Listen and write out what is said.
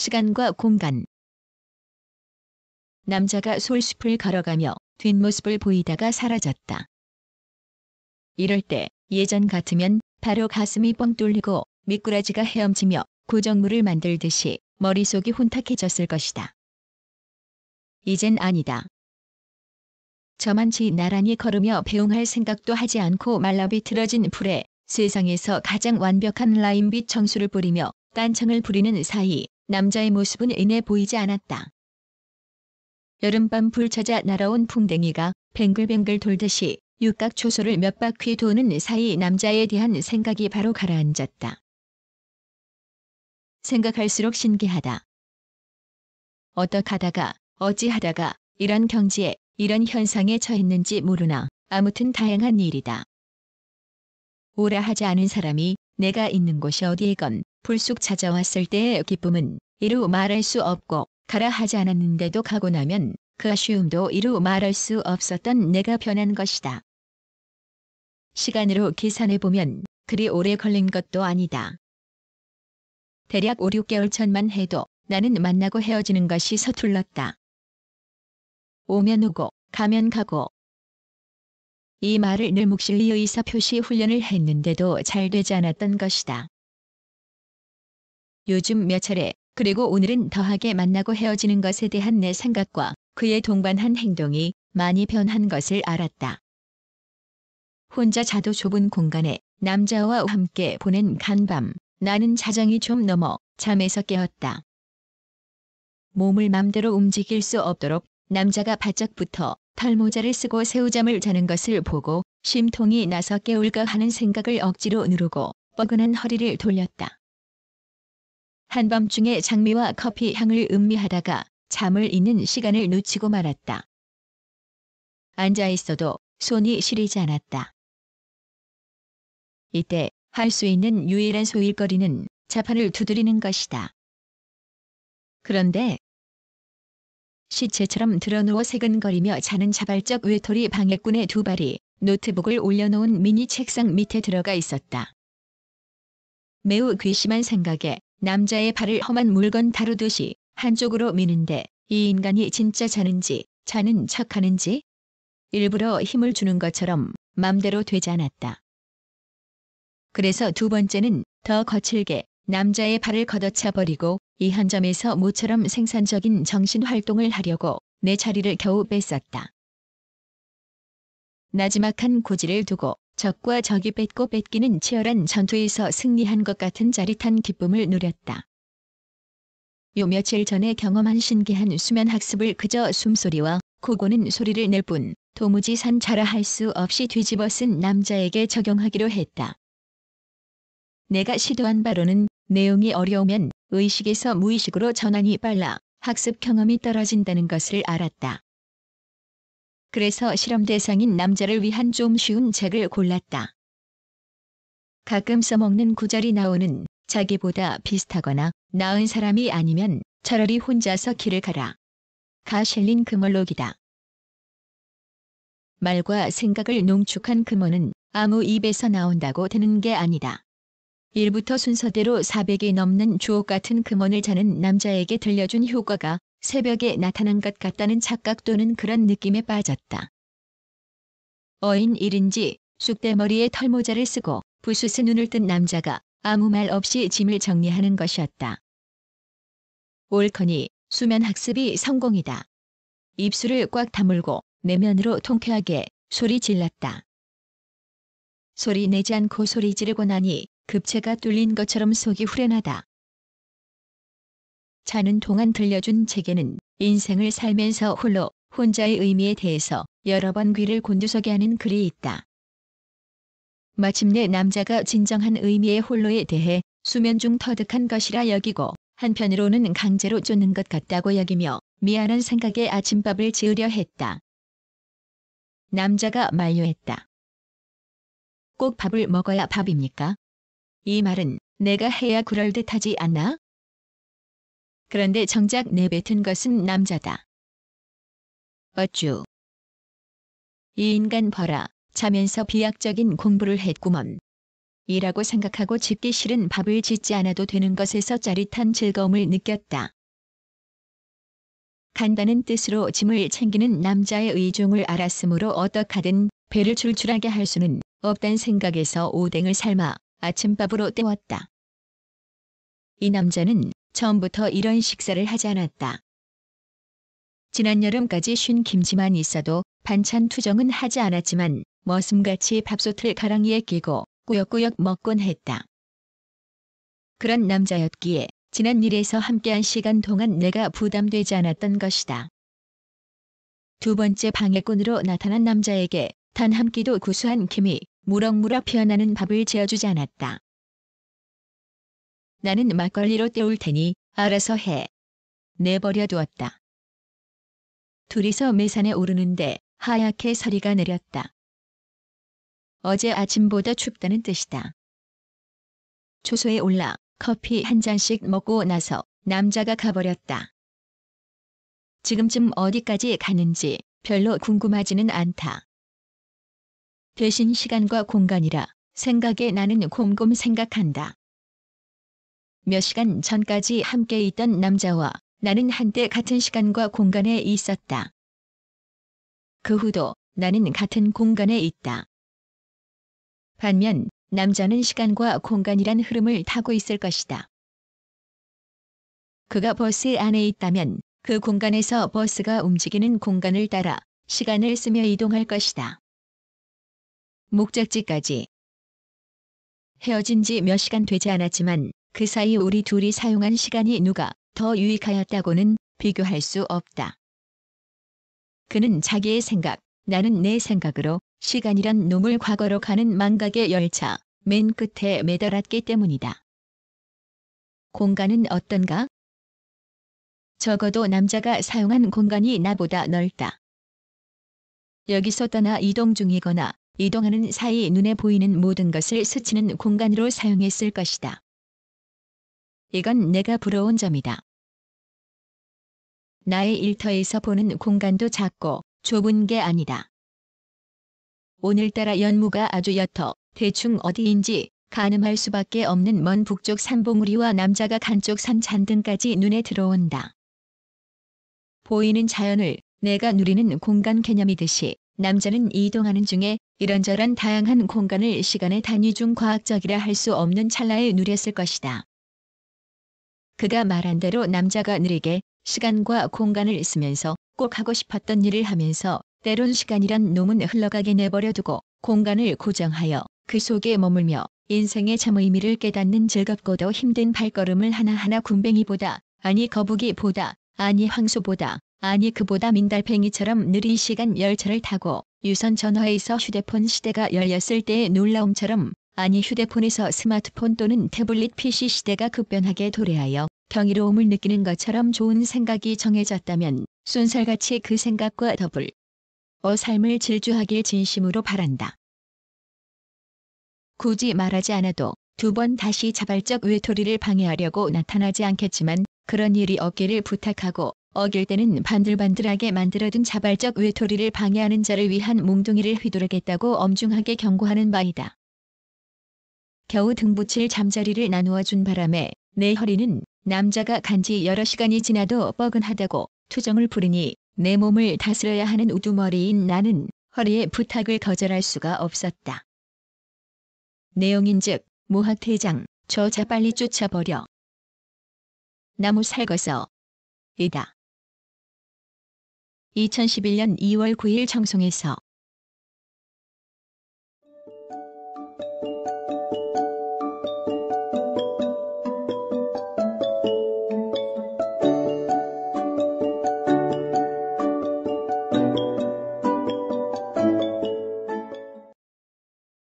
시간과 공간. 남자가 솔숲을 걸어가며 뒷모습을 보이다가 사라졌다. 이럴 때 예전 같으면 바로 가슴이 뻥 뚫리고 미꾸라지가 헤엄치며 고정물을 만들듯이 머릿속이 혼탁해졌을 것이다. 이젠 아니다. 저만치 나란히 걸으며 배웅할 생각도 하지 않고 말라비틀어진 풀에 세상에서 가장 완벽한 라인빛 청수를 뿌리며 딴청을 부리는 사이 남자의 모습은 애내 보이지 않았다. 여름밤 불 찾아 날아온 풍뎅이가 뱅글뱅글 돌듯이 육각초소를 몇 바퀴 도는 사이 남자에 대한 생각이 바로 가라앉았다. 생각할수록 신기하다. 어떡하다가 어찌하다가 이런 경지에 이런 현상에 처했는지 모르나 아무튼 다양한 일이다. 오라 하지 않은 사람이 내가 있는 곳이 어디에건 불쑥 찾아왔을 때의 기쁨은 이루 말할 수 없고 가라 하지 않았는데도 가고 나면 그 아쉬움도 이루 말할 수 없었던 내가 변한 것이다. 시간으로 계산해보면 그리 오래 걸린 것도 아니다. 대략 5, 6개월 전만 해도 나는 만나고 헤어지는 것이 서툴렀다. 오면 오고 가면 가고 이 말을 늘 묵시의의사 표시 훈련을 했는데도 잘 되지 않았던 것이다. 요즘 몇 차례 그리고 오늘은 더하게 만나고 헤어지는 것에 대한 내 생각과 그의 동반한 행동이 많이 변한 것을 알았다. 혼자 자도 좁은 공간에 남자와 함께 보낸 간밤 나는 자정이 좀 넘어 잠에서 깨었다. 몸을 맘대로 움직일 수 없도록 남자가 바짝 붙어 털모자를 쓰고 새우잠을 자는 것을 보고 심통이 나서 깨울까 하는 생각을 억지로 누르고 뻐근한 허리를 돌렸다. 한밤중에 장미와 커피 향을 음미하다가 잠을 잇는 시간을 놓치고 말았다. 앉아 있어도 손이 시리지 않았다. 이때 할 수 있는 유일한 소일거리는 자판을 두드리는 것이다. 그런데 시체처럼 드러누워 세근거리며 자는 자발적 외톨이 방해꾼의 두 발이 노트북을 올려놓은 미니 책상 밑에 들어가 있었다. 매우 괘씸한 생각에 남자의 발을 험한 물건 다루듯이 한쪽으로 미는데 이 인간이 진짜 자는지 자는 척하는지 일부러 힘을 주는 것처럼 맘대로 되지 않았다. 그래서 두 번째는 더 거칠게 남자의 발을 걷어차 버리고 이 한 점에서 모처럼 생산적인 정신활동을 하려고 내 자리를 겨우 뺐었다. 나지막한 고지를 두고 적과 적이 뺏고 뺏기는 치열한 전투에서 승리한 것 같은 짜릿한 기쁨을 누렸다. 요 며칠 전에 경험한 신기한 수면 학습을 그저 숨소리와 코고는 소리를 낼 뿐 도무지 산자라 할 수 없이 뒤집어 쓴 남자에게 적용하기로 했다. 내가 시도한 바로는 내용이 어려우면 의식에서 무의식으로 전환이 빨라 학습 경험이 떨어진다는 것을 알았다. 그래서 실험 대상인 남자를 위한 좀 쉬운 책을 골랐다. 가끔 써먹는 구절이 나오는 자기보다 비슷하거나 나은 사람이 아니면 차라리 혼자서 길을 가라. 가실린 금얼록이다. 말과 생각을 농축한 금어는 아무 입에서 나온다고 되는 게 아니다. 1부터 순서대로 400이 넘는 주옥 같은 금원을 자는 남자에게 들려준 효과가 새벽에 나타난 것 같다는 착각 또는 그런 느낌에 빠졌다. 어인 일인지 쑥대머리에 털모자를 쓰고 부스스 눈을 뜬 남자가 아무 말 없이 짐을 정리하는 것이었다. 옳거니 수면 학습이 성공이다. 입술을 꽉 다물고 내면으로 통쾌하게 소리 질렀다. 소리 내지 않고 소리 지르고 나니 급체가 뚫린 것처럼 속이 후련하다. 자는 동안 들려준 책에는 인생을 살면서 홀로 혼자의 의미에 대해서 여러 번 귀를 곤두서게 하는 글이 있다. 마침내 남자가 진정한 의미의 홀로에 대해 수면 중 터득한 것이라 여기고 한편으로는 강제로 쫓는 것 같다고 여기며 미안한 생각에 아침밥을 지으려 했다. 남자가 만류했다. 꼭 밥을 먹어야 밥입니까? 이 말은 내가 해야 그럴듯하지 않나? 그런데 정작 내뱉은 것은 남자다. 어쭈. 이 인간 봐라. 자면서 비약적인 공부를 했구먼. 이라고 생각하고 짓기 싫은 밥을 짓지 않아도 되는 것에서 짜릿한 즐거움을 느꼈다. 간다는 뜻으로 짐을 챙기는 남자의 의종을 알았으므로 어떡하든 배를 출출하게 할 수는 없단 생각에서 오뎅을 삶아 아침밥으로 때웠다. 이 남자는 처음부터 이런 식사를 하지 않았다. 지난 여름까지 쉰 김치만 있어도 반찬 투정은 하지 않았지만 머슴같이 밥솥을 가랑이에 끼고 꾸역꾸역 먹곤 했다. 그런 남자였기에 지난 일에서 함께한 시간 동안 내가 부담되지 않았던 것이다. 두 번째 방해꾼으로 나타난 남자에게 단 한 끼도 구수한 김이 무럭무럭 피어나는 밥을 지어주지 않았다. 나는 막걸리로 때울 테니 알아서 해. 내버려 두었다. 둘이서 매산에 오르는데 하얗게 서리가 내렸다. 어제 아침보다 춥다는 뜻이다. 초소에 올라 커피 한 잔씩 먹고 나서 남자가 가버렸다. 지금쯤 어디까지 가는지 별로 궁금하지는 않다. 대신 시간과 공간이라 생각에 나는 곰곰 생각한다. 몇 시간 전까지 함께 있던 남자와 나는 한때 같은 시간과 공간에 있었다. 그 후도 나는 같은 공간에 있다. 반면 남자는 시간과 공간이란 흐름을 타고 있을 것이다. 그가 버스 안에 있다면 그 공간에서 버스가 움직이는 공간을 따라 시간을 쓰며 이동할 것이다. 목적지까지 헤어진 지 몇 시간 되지 않았지만 그 사이 우리 둘이 사용한 시간이 누가 더 유익하였다고는 비교할 수 없다. 그는 자기의 생각, 나는 내 생각으로 시간이란 놈을 과거로 가는 망각의 열차 맨 끝에 매달았기 때문이다. 공간은 어떤가? 적어도 남자가 사용한 공간이 나보다 넓다. 여기서 떠나 이동 중이거나 이동하는 사이 눈에 보이는 모든 것을 스치는 공간으로 사용했을 것이다. 이건 내가 부러운 점이다. 나의 일터에서 보는 공간도 작고 좁은 게 아니다. 오늘따라 연무가 아주 옅어 대충 어디인지 가늠할 수밖에 없는 먼 북쪽 산봉우리와 남자가 간쪽 산 잔등까지 눈에 들어온다. 보이는 자연을 내가 누리는 공간 개념이듯이 남자는 이동하는 중에 이런저런 다양한 공간을 시간의 단위 중 과학적이라 할 수 없는 찰나에 누렸을 것이다. 그가 말한 대로 남자가 느리게 시간과 공간을 쓰면서 꼭 하고 싶었던 일을 하면서 때론 시간이란 놈은 흘러가게 내버려두고 공간을 고정하여 그 속에 머물며 인생의 참 의미를 깨닫는 즐겁고도 힘든 발걸음을 하나하나 군뱅이보다 아니 거북이보다 아니 황소보다 아니 그보다 민달팽이처럼 느린 시간 열차를 타고 유선 전화에서 휴대폰 시대가 열렸을 때의 놀라움처럼 아니 휴대폰에서 스마트폰 또는 태블릿 PC 시대가 급변하게 도래하여 경이로움을 느끼는 것처럼 좋은 생각이 정해졌다면 순살같이그 생각과 더불 어 삶을 질주하길 진심으로 바란다. 굳이 말하지 않아도 두 번 다시 자발적 외톨이를 방해하려고 나타나지 않겠지만 그런 일이 없기를 부탁하고 어길 때는 반들반들하게 만들어둔 자발적 외톨이를 방해하는 자를 위한 몽둥이를 휘두르겠다고 엄중하게 경고하는 바이다. 겨우 등붙일 잠자리를 나누어 준 바람에 내 허리는 남자가 간지 여러 시간이 지나도 뻐근하다고 투정을 부리니 내 몸을 다스려야 하는 우두머리인 나는 허리의 부탁을 거절할 수가 없었다. 내용인즉 모학퇴장 저 자 빨리 쫓아버려. 나무 살거서 이다. 2011년 2월 9일 청송에서